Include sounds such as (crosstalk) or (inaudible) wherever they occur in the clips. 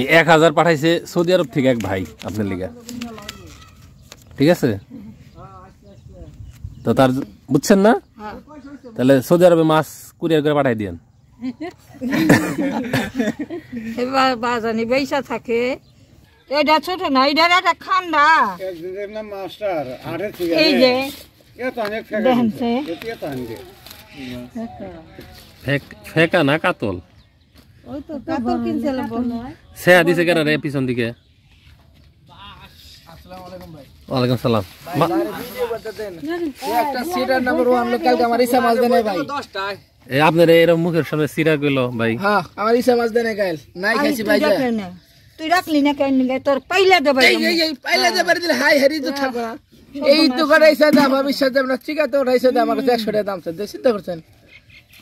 এই এক হাজার পাঠাইছে সৌদি আরব থেকে এক ভাই আপনার লিগা ঠিক আছে তো তার বুঝছেন না তাহলে সৌদি আরবে মাছ কুরিয়ার করে পাঠাই দিয়ে থাকে ছোট না ফেকা না কাতল ভাই আপনার মুখের সামনে সিরা গেল ভাই আমার ইসা মাছ দেনে গাইল নাই খাইছি ভাই তুই রাখলি না কেন তোর পাইলা দেবার পাইলা দেবার দিলে হাই হারি তো থাকো না এই তো দাম ঠিক আছে ওরা দাম আমার টাকা দাম চিন্তা করছেন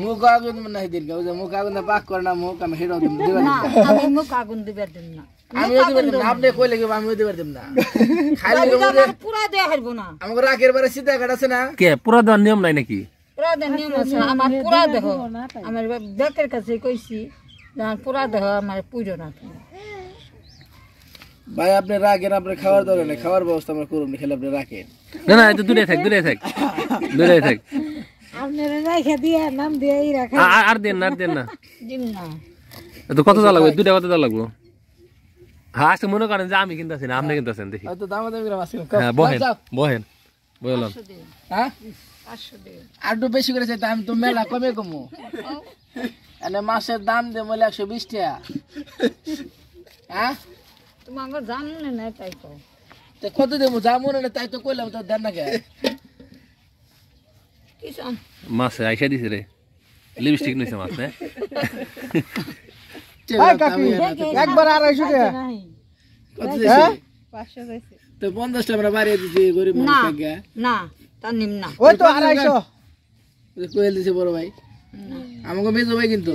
মুখ আগুন না দিন ওই যে মুখ আগুন পাক করে না মুখ আমি হেরো দিন দিবা না আমি মুখ আগুন দিবার দিন না আমি দিবার দিন আপনি কইলে (laughs) কি আমি দিবার দিন না খালি পুরা দেয়া হইব না আমাকে রাগের বারে সিধা কাট না কে পুরা দেওয়ার নিয়ম নাই নাকি পুরা দেওয়ার নিয়ম আছে আমার পুরা দেহ আমার বেকের কাছে কইছি পুরা দেহ আমার পুজো না ভাই আপনি রাখেন আপনি খাওয়ার দরকার খাওয়ার ব্যবস্থা আমরা করুন খেলে আপনি রাখেন না না এটা দূরে থাক দূরে থাক দূরে থাক আর কত লাগবো হ্যাঁ, আচ্ছা, কিনতে আপনি হ্যাঁ, হ্যাঁ? বেশি করে আমি তো মেলা কমে কমো মাছের দাম দে একশো বিশ টাকা তাই তো কত দেবো যা মনে তাই তো কইলাম তো দেন না কে আইসা দিছে রে লিপস্টিক নিছে একবার আড়াইশো পঞ্চাশটা আমরা গরিব না তার আড়াইশো দিছে বড় ভাই আমাকে মেজো ভাই কিন্তু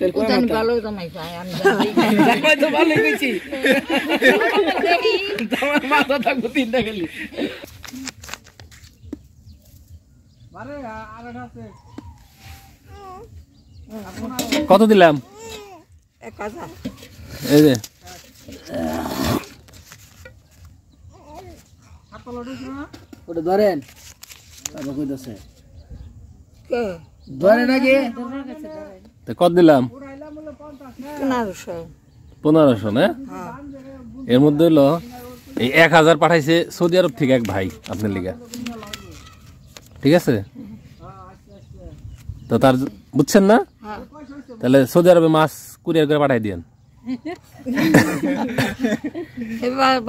তো ভালো তিনটা কত দিলাম ধরেন তারপর ধরে নাকি তা কত দিলাম পনেরোশো না হ্যাঁ। এর মধ্যে হলো এই এক হাজার পাঠাইছে সৌদি আরব থেকে এক ভাই আপনার লিগে ঠিক আছে তো তার বুঝছেন না হ্যাঁ। তাহলে সৌদি আরবে মাছ কুরিয়ার করে পাঠাই দিয়েন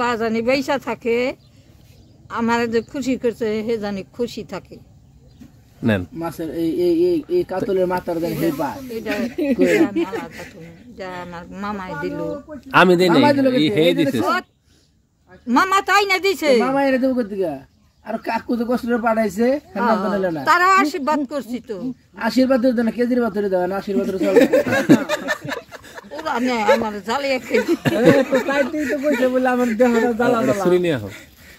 বা জানি বেসা থাকে আমার যে খুশি করছে হে জানি খুশি থাকে নেন মাছের এই এই এই কাতলের মাথার দেন হে বা মামাই দিল আমি দেই নাই হে দিছে মামা তাই না দিছে মামা এর দেব কত আর কাকু তো কষ্ট পাঠাইছে খানা বানালো না তারা আশীর্বাদ করছি তো আশীর্বাদ দিও না কেজির বাতরে দাও না আশীর্বাদ চলে ওরা না আমার জালে খাই তো তাই তো কইছে বলে আমার দেহটা জ্বালা জ্বালা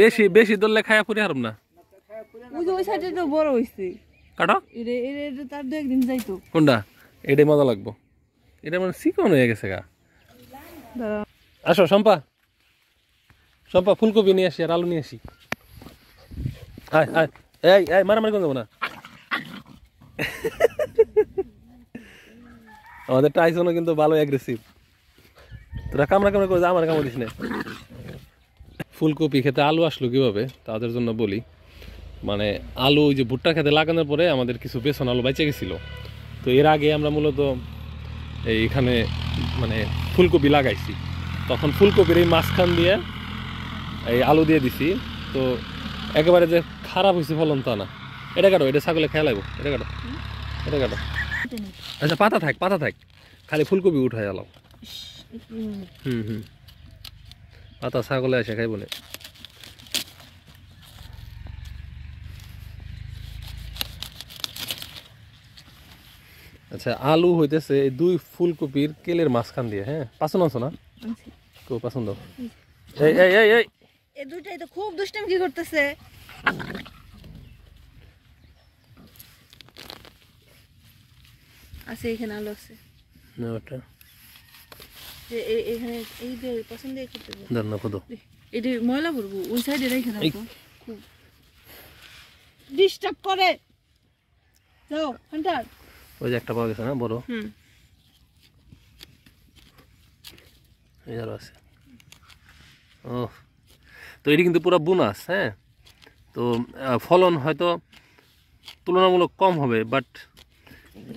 বেশি বেশি দরলে খায়া পুরি হারম না বড় মজা লাগবো এটা মানে চিকন হয়ে গেছে গা শম্পা শম্পা নিয়ে আসি আর আলু নিয়ে আসি হায় হায় না আমাদের টাইসনও কিন্তু ভালো তোরা কামড়া কামড়া করে আমার কামড় দিস না ফুলকপি খেতে আলু আসলো কীভাবে তাদের জন্য বলি মানে আলু ওই যে ভুট্টা খেতে লাগানোর পরে আমাদের কিছু বেসন আলু বেঁচে গেছিলো তো এর আগে আমরা মূলত এইখানে মানে ফুলকপি লাগাইছি তখন ফুলকপির এই মাঝখান দিয়ে এই আলু দিয়ে দিছি তো একেবারে যে খারাপ হয়েছে ফলন তা না এটা কাটো এটা ছাগলে খেয়া লাগবো এটা কাটো এটা কাটো আচ্ছা পাতা থাক পাতা থাক খালি ফুলকপি উঠায় আলাও হুম হুম পাতা ছাগলে আসে খাই বলে আচ্ছা আলু হইতেছে এই দুই ফুলকপির কেলের মাঝখান দিয়ে হ্যাঁ পাচন আনছো না কেউ পছন্দ এই দুইটাই তো খুব দুষ্টাম কি করতেছে আছে এখানে আলু আছে না ওটা ও তো এটি কিন্তু বোনাস হ্যাঁ তো ফলন হয়তো তুলনামূলক কম হবে বাট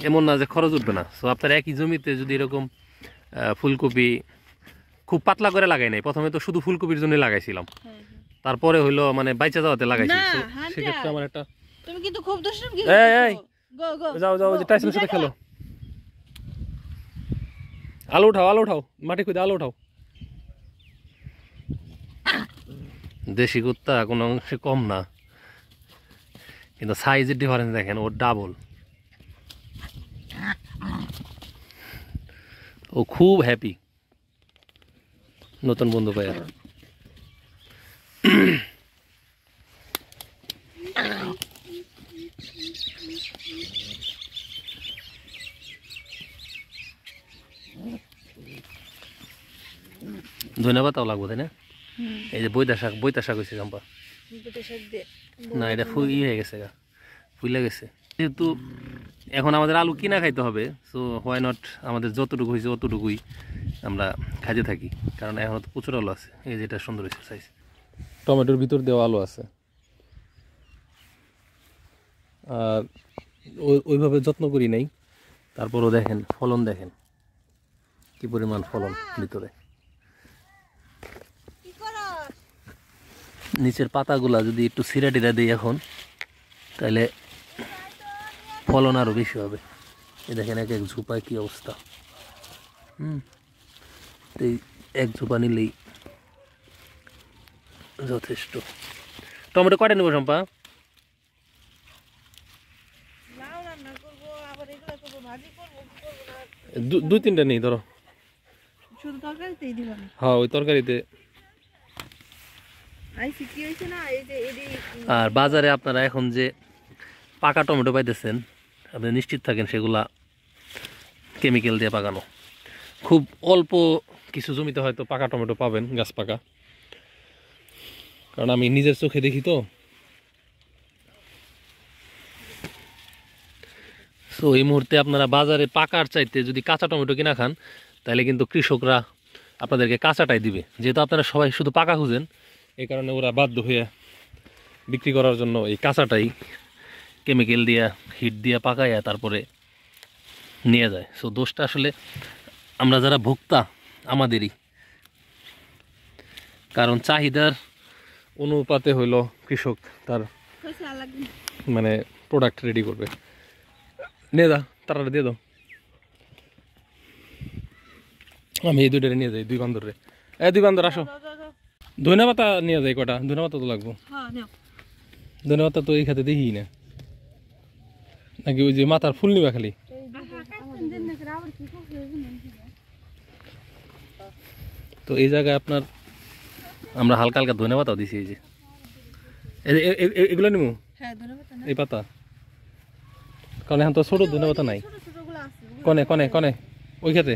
এমন না যে খরচ উঠবে না তো আপনার একই জমিতে যদি এরকম ফুলকপি খুব পাতলা করে লাগাই নাই প্রথমে তো শুধু ফুলকপির জন্য লাগাইছিলাম তারপরে হইলো মানে বাইচা যাওয়াতে লাগাইছি সেক্ষেত্রে আমার একটা তুমি কিন্তু খুব যাও যাও টাইসনের সাথে খেলো আলু উঠাও আলু উঠাও মাটি খুঁজে আলু উঠাও দেশি কুত্তা কোনো অংশে কম না কিন্তু সাইজের ডিফারেন্স দেখেন ওর ডাবল ও খুব হ্যাপি নতুন বন্ধু পায় ধন্যবাদ তাও লাগবো তাই না এই যে বৈতা শাক বৈতা শাক হয়েছে চম্পা না এটা ফুল ই হয়ে গেছে গা ফুলে গেছে যেহেতু এখন আমাদের আলু কিনা খাইতে হবে সো হোয়াই নট আমাদের যতটুকু হয়েছে অতটুকুই আমরা খাইতে থাকি কারণ এখন তো প্রচুর আলু আছে এই যেটা সুন্দর হয়েছে সাইজ টমেটোর ভিতর দেওয়া আলু আছে আর ওইভাবে যত্ন করি নাই তারপরও দেখেন ফলন দেখেন কি পরিমাণ ফলন ভিতরে নিচের পাতাগুলা যদি একটু সিরাটিরা টিরা দিই এখন তাহলে ফলন আরও বেশি হবে এ দেখেন এক এক ঝোপায় কী অবস্থা হুম এই এক ঝোপা নিলেই যথেষ্ট টমেটো কটা নেবো শম্পা দু তিনটা নেই ধরো হ্যাঁ ওই তরকারিতে আর বাজারে আপনারা এখন যে পাকা টমেটো পাইতেছেন আপনি নিশ্চিত থাকেন সেগুলা কেমিক্যাল দিয়ে পাকানো খুব অল্প কিছু জমিতে হয়তো পাকা টমেটো পাবেন গাছ পাকা কারণ আমি নিজের চোখে দেখি তো সো এই মুহূর্তে আপনারা বাজারে পাকার চাইতে যদি কাঁচা টমেটো কিনা খান তাহলে কিন্তু কৃষকরা আপনাদেরকে কাঁচাটাই দিবে যেহেতু আপনারা সবাই শুধু পাকা খুঁজেন এই কারণে ওরা বাধ্য হয়ে বিক্রি করার জন্য এই কাঁচাটাই কেমিক্যাল দিয়া হিট দিয়া পাকাইয়া তারপরে নিয়ে যায় সো দোষটা আসলে আমরা যারা ভোক্তা আমাদেরই কারণ চাহিদার অনুপাতে হইল কৃষক তার মানে প্রোডাক্ট রেডি করবে নিয়ে যা তারা দিয়ে দাও আমি এই দুইটারে নিয়ে যাই দুই বান্ধবরে এ দুই বান্দর আসো ধনে পাতা নিয়ে যাই কটা ধনে পাতা তো লাগবো হ্যাঁ, ধনে পাতা তো এই খাতে দেখি না নাকি ওই যে মাথার ফুল নিবা খালি তো এই জায়গায় আপনার আমরা হালকা হালকা ধনে পাতাও দিছি এই যে এগুলো নিবো হ্যাঁ, এই পাতা কারণ এখন তো ছোট ধনে পাতা নাই কনে কনে কনে ওই খেতে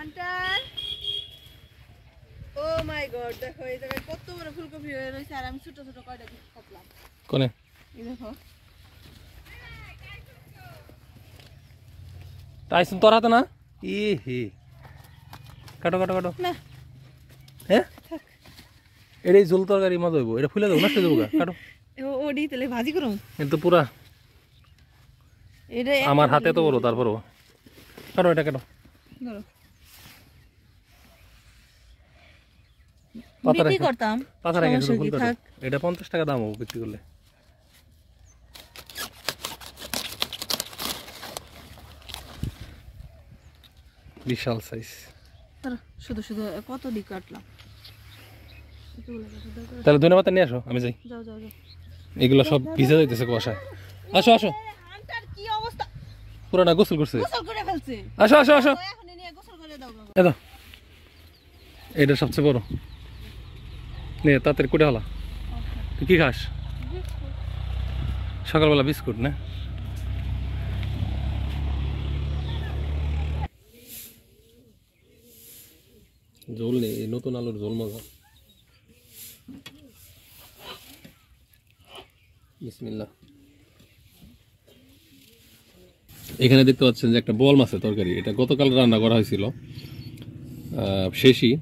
আন্টা মাই টাইসন তোর হাতে না ই হি কাটো কাটো কাটো হ্যাঁ এটাই জল তরকারি মজা হইব এটা ফুলে দেবো নষ্ট দেবো কাটো ওডি তেলে ভাজি করো কিন্তু পুরা এটা আমার হাতে তো বড় তারপরও কাটো এটা কাটো ধরো পাতা করতাম পাতা এটা 50 টাকা দাম হবে বিক্রি করলে বিশাল সাইজ শুধু শুধু কত দি কাটলাম তাহলে দুই নাম্বার নিয়ে আসো আমি যাই যাও যাও এগুলো সব ভিজে যাইতেছে কুয়াশায় আসো আসো কি পুরানা গোসল করছে আসো আসো আসো এটা সবচেয়ে বড় নে তাড়াতাড়ি কুটে হলা আচ্ছা। তুই কী খাস সকালবেলা বিস্কুট না ঝোল নেই এই নতুন আলুর ঝোল মজা এখানে দেখতে পাচ্ছেন যে একটা বল মাছের তরকারি এটা গতকাল রান্না করা হয়েছিল শেষই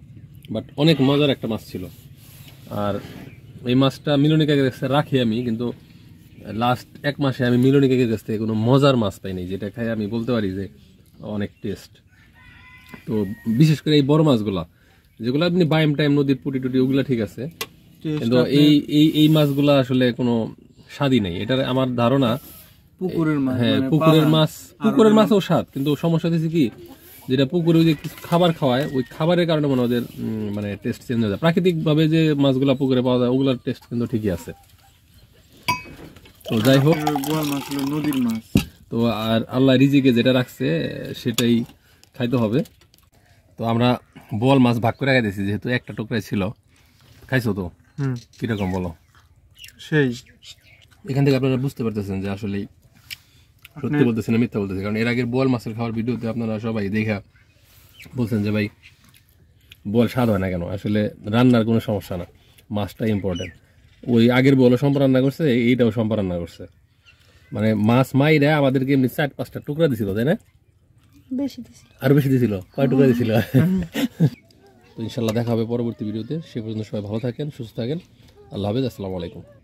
বাট অনেক মজার একটা মাছ ছিল আর এই মাছটা মিলনিকা কাকের কাছে রাখি আমি কিন্তু লাস্ট এক মাসে আমি মিলনিকা কাকের কাছ থেকে কোনো মজার মাছ পাইনি যেটা খাই আমি বলতে পারি যে অনেক টেস্ট তো বিশেষ করে এই বড় মাছগুলা যেগুলো আপনি বাইম টাইম নদীর পুটি টুটি ওগুলো ঠিক আছে কিন্তু এই এই এই মাছগুলো আসলে কোনো স্বাদই নেই এটার আমার ধারণা পুকুরের মাছ হ্যাঁ মানে পুকুরের মাছ পুকুরের মাছও স্বাদ কিন্তু সমস্যা হচ্ছে কি যেটা পুকুরে যে খাবার খাওয়ায় ওই খাবারের কারণে মানে ওদের মানে টেস্ট চেঞ্জ হয়ে যায় প্রাকৃতিকভাবে যে মাছগুলো পুকুরে পাওয়া যায় ওগুলোর টেস্ট কিন্তু ঠিকই আছে তো যাই হোক নদীর মাছ তো আর আল্লাহ রিজিকে যেটা রাখছে সেটাই খাইতে হবে তো আমরা বোয়াল মাছ ভাগ করে দিয়েছি যেহেতু একটা টুকরাই ছিল খাইছো তো কিরকম বলো সেই এখান থেকে আপনারা বুঝতে পারতেছেন যে আসলে সত্যি হ্যাঁ। বলতেছি না মিথ্যা বলতেছি কারণ এর আগের বোয়াল মাছের খাওয়ার ভিডিওতে আপনারা সবাই দেখা বলছেন যে ভাই বোয়াল স্বাদ হয় না কেন আসলে রান্নার কোনো সমস্যা না মাছটা ইম্পর্টেন্ট ওই আগের বোয়ালও সম্পর রান্না করছে এইটাও সম্পা রান্না করছে মানে মাছ মাইরা আমাদেরকে এমনি চার পাঁচটা টুকরা দিছিল তাই না আরো বেশি দিছিল কয় টুকরা দিছিল তো ইনশাল্লাহ দেখা হবে পরবর্তী ভিডিওতে সে পর্যন্ত সবাই ভালো থাকেন সুস্থ থাকেন আল্লাহ হাফেজ আসসালামু আলাইকুম